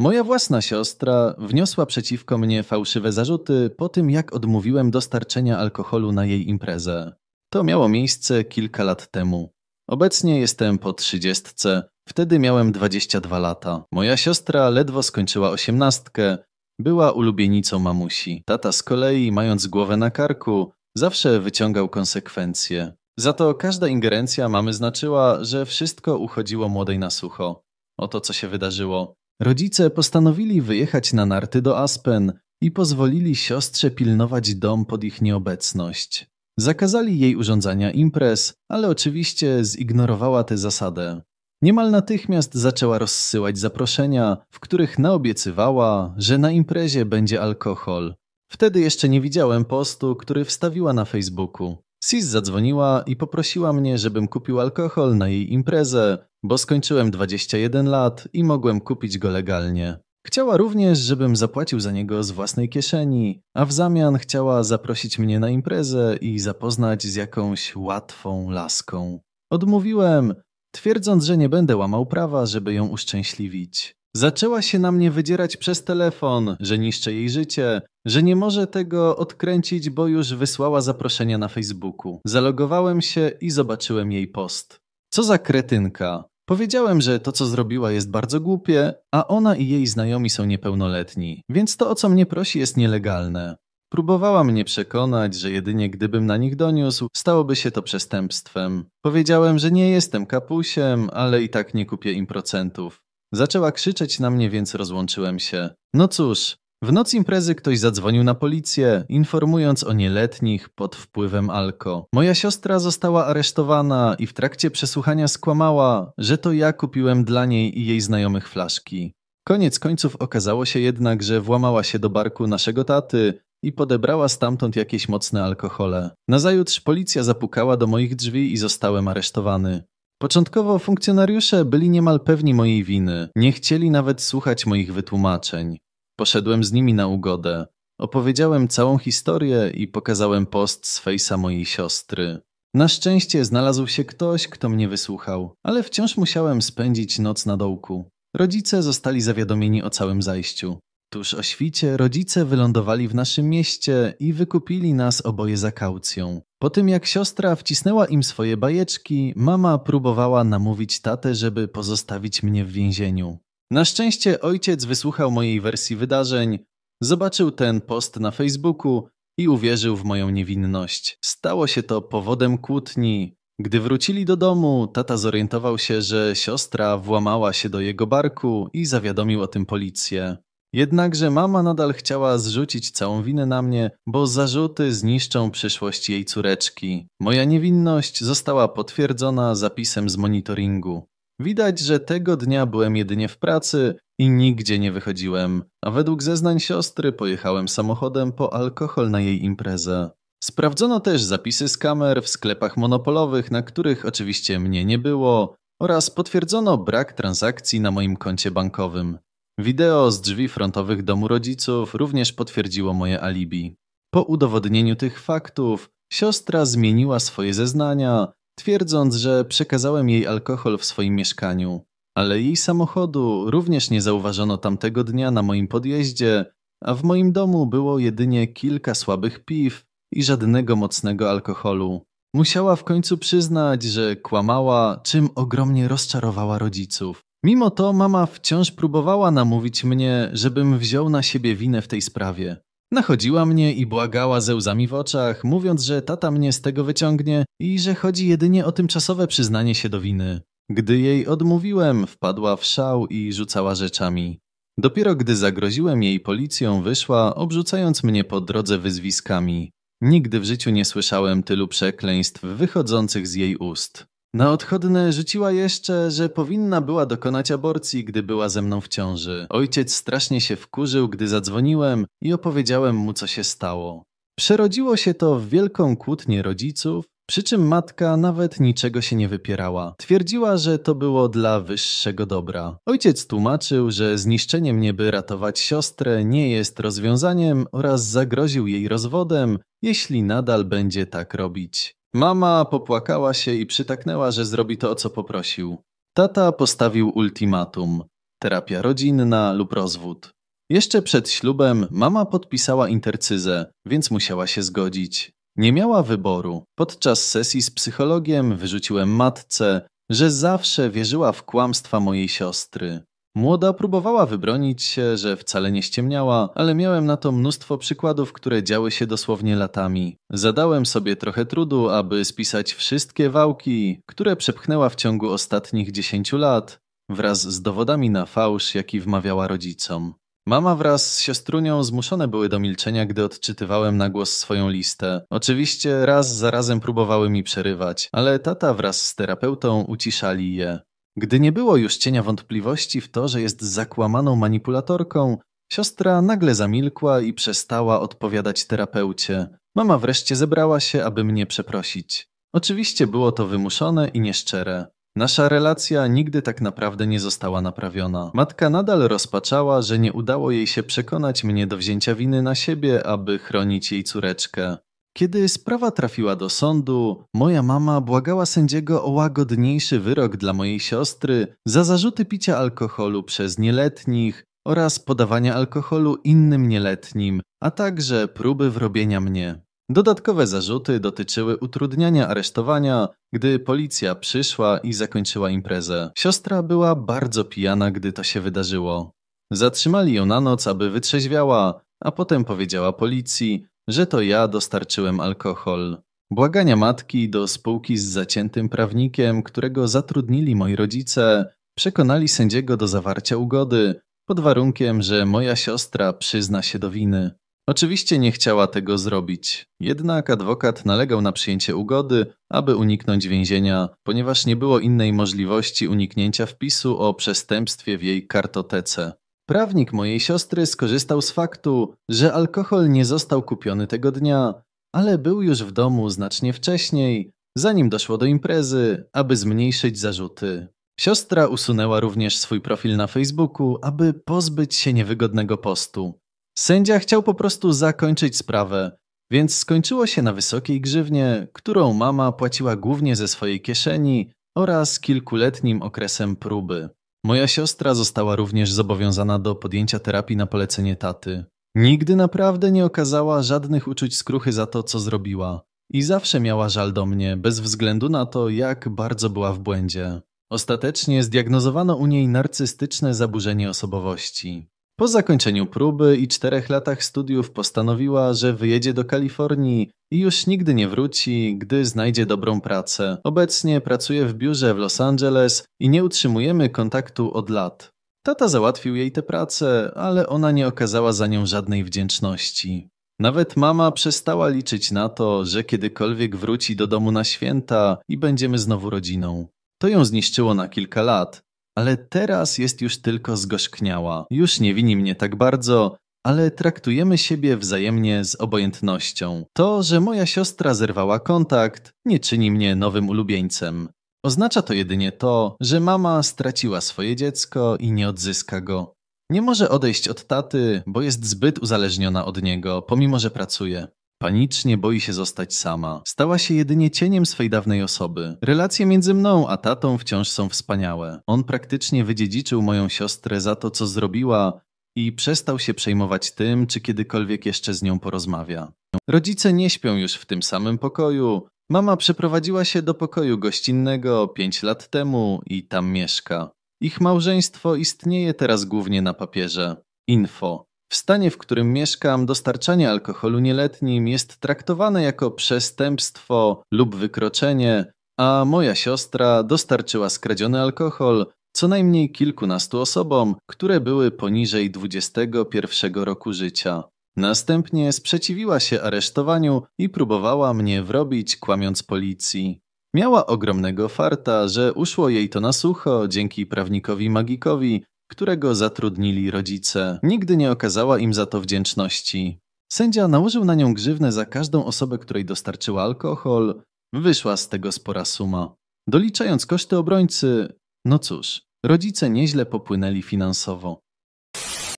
Moja własna siostra wniosła przeciwko mnie fałszywe zarzuty po tym, jak odmówiłem dostarczenia alkoholu na jej imprezę. To miało miejsce kilka lat temu. Obecnie jestem po trzydziestce, wtedy miałem 22 lata. Moja siostra ledwo skończyła osiemnastkę, była ulubienicą mamusi. Tata z kolei, mając głowę na karku, zawsze wyciągał konsekwencje. Za to każda ingerencja mamy znaczyła, że wszystko uchodziło młodej na sucho. Oto co się wydarzyło. Rodzice postanowili wyjechać na narty do Aspen i pozwolili siostrze pilnować dom pod ich nieobecność. Zakazali jej urządzania imprez, ale oczywiście zignorowała tę zasadę. Niemal natychmiast zaczęła rozsyłać zaproszenia, w których naobiecywała, że na imprezie będzie alkohol. Wtedy jeszcze nie widziałem postu, który wstawiła na Facebooku. Sis zadzwoniła i poprosiła mnie, żebym kupił alkohol na jej imprezę, bo skończyłem 21 lat i mogłem kupić go legalnie. Chciała również, żebym zapłacił za niego z własnej kieszeni, a w zamian chciała zaprosić mnie na imprezę i zapoznać z jakąś łatwą laską. Odmówiłem, twierdząc, że nie będę łamał prawa, żeby ją uszczęśliwić. Zaczęła się na mnie wydzierać przez telefon, że niszczę jej życie, że nie może tego odkręcić, bo już wysłała zaproszenia na Facebooku. Zalogowałem się i zobaczyłem jej post. Co za kretynka. Powiedziałem, że to, co zrobiła, jest bardzo głupie, a ona i jej znajomi są niepełnoletni, więc to, o co mnie prosi, jest nielegalne. Próbowała mnie przekonać, że jedynie gdybym na nich doniósł, stałoby się to przestępstwem. Powiedziałem, że nie jestem kapusiem, ale i tak nie kupię im procentów. Zaczęła krzyczeć na mnie, więc rozłączyłem się. No cóż, w noc imprezy ktoś zadzwonił na policję, informując o nieletnich pod wpływem alko. Moja siostra została aresztowana i w trakcie przesłuchania skłamała, że to ja kupiłem dla niej i jej znajomych flaszki. Koniec końców okazało się jednak, że włamała się do barku naszego taty i podebrała stamtąd jakieś mocne alkohole. Nazajutrz policja zapukała do moich drzwi i zostałem aresztowany. Początkowo funkcjonariusze byli niemal pewni mojej winy, nie chcieli nawet słuchać moich wytłumaczeń. Poszedłem z nimi na ugodę. Opowiedziałem całą historię i pokazałem post z fejsa mojej siostry. Na szczęście znalazł się ktoś, kto mnie wysłuchał, ale wciąż musiałem spędzić noc na dołku. Rodzice zostali zawiadomieni o całym zajściu. Tuż o świcie rodzice wylądowali w naszym mieście i wykupili nas oboje za kaucją. Po tym jak siostra wcisnęła im swoje bajeczki, mama próbowała namówić tatę, żeby pozostawić mnie w więzieniu. Na szczęście ojciec wysłuchał mojej wersji wydarzeń, zobaczył ten post na Facebooku i uwierzył w moją niewinność. Stało się to powodem kłótni. Gdy wrócili do domu, tata zorientował się, że siostra włamała się do jego barku i zawiadomił o tym policję. Jednakże mama nadal chciała zrzucić całą winę na mnie, bo zarzuty zniszczą przyszłość jej córeczki. Moja niewinność została potwierdzona zapisem z monitoringu. Widać, że tego dnia byłem jedynie w pracy i nigdzie nie wychodziłem, a według zeznań siostry pojechałem samochodem po alkohol na jej imprezę. Sprawdzono też zapisy z kamer w sklepach monopolowych, na których oczywiście mnie nie było, oraz potwierdzono brak transakcji na moim koncie bankowym. Wideo z drzwi frontowych domu rodziców również potwierdziło moje alibi. Po udowodnieniu tych faktów, siostra zmieniła swoje zeznania twierdząc, że przekazałem jej alkohol w swoim mieszkaniu, ale jej samochodu również nie zauważono tamtego dnia na moim podjeździe, a w moim domu było jedynie kilka słabych piw i żadnego mocnego alkoholu. Musiała w końcu przyznać, że kłamała, czym ogromnie rozczarowała rodziców. Mimo to mama wciąż próbowała namówić mnie, żebym wziął na siebie winę w tej sprawie. Nachodziła mnie i błagała ze łzami w oczach, mówiąc, że tata mnie z tego wyciągnie i że chodzi jedynie o tymczasowe przyznanie się do winy. Gdy jej odmówiłem, wpadła w szał i rzucała rzeczami. Dopiero gdy zagroziłem jej policją, wyszła, obrzucając mnie po drodze wyzwiskami. Nigdy w życiu nie słyszałem tylu przekleństw wychodzących z jej ust. Na odchodne rzuciła jeszcze, że powinna była dokonać aborcji, gdy była ze mną w ciąży. Ojciec strasznie się wkurzył, gdy zadzwoniłem i opowiedziałem mu, co się stało. Przerodziło się to w wielką kłótnię rodziców, przy czym matka nawet niczego się nie wypierała. Twierdziła, że to było dla wyższego dobra. Ojciec tłumaczył, że zniszczenie mnie, by ratować siostrę, nie jest rozwiązaniem oraz zagroził jej rozwodem, jeśli nadal będzie tak robić. Mama popłakała się i przytaknęła, że zrobi to, o co poprosił. Tata postawił ultimatum: terapia rodzinna lub rozwód. Jeszcze przed ślubem mama podpisała intercyzę, więc musiała się zgodzić. Nie miała wyboru. Podczas sesji z psychologiem wyrzuciłem matce, że zawsze wierzyła w kłamstwa mojej siostry. Młoda próbowała wybronić się, że wcale nie ściemniała, ale miałem na to mnóstwo przykładów, które działy się dosłownie latami. Zadałem sobie trochę trudu, aby spisać wszystkie wałki, które przepchnęła w ciągu ostatnich dziesięciu lat, wraz z dowodami na fałsz, jaki wmawiała rodzicom. Mama wraz z siostrunią zmuszone były do milczenia, gdy odczytywałem na głos swoją listę. Oczywiście raz za razem próbowały mi przerywać, ale tata wraz z terapeutą uciszali je. Gdy nie było już cienia wątpliwości w to, że jest zakłamaną manipulatorką, siostra nagle zamilkła i przestała odpowiadać terapeucie. Mama wreszcie zebrała się, aby mnie przeprosić. Oczywiście było to wymuszone i nieszczere. Nasza relacja nigdy tak naprawdę nie została naprawiona. Matka nadal rozpaczała, że nie udało jej się przekonać mnie do wzięcia winy na siebie, aby chronić jej córeczkę. Kiedy sprawa trafiła do sądu, moja mama błagała sędziego o łagodniejszy wyrok dla mojej siostry za zarzuty picia alkoholu przez nieletnich oraz podawania alkoholu innym nieletnim, a także próby wrobienia mnie. Dodatkowe zarzuty dotyczyły utrudniania aresztowania, gdy policja przyszła i zakończyła imprezę. Siostra była bardzo pijana, gdy to się wydarzyło. Zatrzymali ją na noc, aby wytrzeźwiała, a potem powiedziała policji, że to ja dostarczyłem alkohol. Błagania matki do spółki z zaciętym prawnikiem, którego zatrudnili moi rodzice, przekonali sędziego do zawarcia ugody, pod warunkiem, że moja siostra przyzna się do winy. Oczywiście nie chciała tego zrobić, jednak adwokat nalegał na przyjęcie ugody, aby uniknąć więzienia, ponieważ nie było innej możliwości uniknięcia wpisu o przestępstwie w jej kartotece. Prawnik mojej siostry skorzystał z faktu, że alkohol nie został kupiony tego dnia, ale był już w domu znacznie wcześniej, zanim doszło do imprezy, aby zmniejszyć zarzuty. Siostra usunęła również swój profil na Facebooku, aby pozbyć się niewygodnego postu. Sędzia chciał po prostu zakończyć sprawę, więc skończyło się na wysokiej grzywnie, którą mama płaciła głównie ze swojej kieszeni oraz kilkuletnim okresem próby. Moja siostra została również zobowiązana do podjęcia terapii na polecenie taty. Nigdy naprawdę nie okazała żadnych uczuć skruchy za to, co zrobiła. I zawsze miała żal do mnie, bez względu na to, jak bardzo była w błędzie. Ostatecznie zdiagnozowano u niej narcystyczne zaburzenie osobowości. Po zakończeniu próby i czterech latach studiów postanowiła, że wyjedzie do Kalifornii i już nigdy nie wróci, gdy znajdzie dobrą pracę. Obecnie pracuje w biurze w Los Angeles i nie utrzymujemy kontaktu od lat. Tata załatwił jej tę pracę, ale ona nie okazała za nią żadnej wdzięczności. Nawet mama przestała liczyć na to, że kiedykolwiek wróci do domu na święta i będziemy znowu rodziną. To ją zniszczyło na kilka lat, ale teraz jest już tylko zgorzkniała. Już nie wini mnie tak bardzo, ale traktujemy siebie wzajemnie z obojętnością. To, że moja siostra zerwała kontakt, nie czyni mnie nowym ulubieńcem. Oznacza to jedynie to, że mama straciła swoje dziecko i nie odzyska go. Nie może odejść od taty, bo jest zbyt uzależniona od niego, pomimo że pracuje. Panicznie boi się zostać sama. Stała się jedynie cieniem swej dawnej osoby. Relacje między mną a tatą wciąż są wspaniałe. On praktycznie wydziedziczył moją siostrę za to, co zrobiła i przestał się przejmować tym, czy kiedykolwiek jeszcze z nią porozmawia. Rodzice nie śpią już w tym samym pokoju. Mama przeprowadziła się do pokoju gościnnego pięć lat temu i tam mieszka. Ich małżeństwo istnieje teraz głównie na papierze. Info. W stanie, w którym mieszkam, dostarczanie alkoholu nieletnim jest traktowane jako przestępstwo lub wykroczenie, a moja siostra dostarczyła skradziony alkohol co najmniej kilkunastu osobom, które były poniżej 21 roku życia. Następnie sprzeciwiła się aresztowaniu i próbowała mnie wrobić, kłamiąc policji. Miała ogromnego farta, że uszło jej to na sucho dzięki prawnikowi magikowi, którego zatrudnili rodzice. Nigdy nie okazała im za to wdzięczności. Sędzia nałożył na nią grzywnę za każdą osobę, której dostarczyła alkohol. Wyszła z tego spora suma. Doliczając koszty obrońcy, no cóż, rodzice nieźle popłynęli finansowo.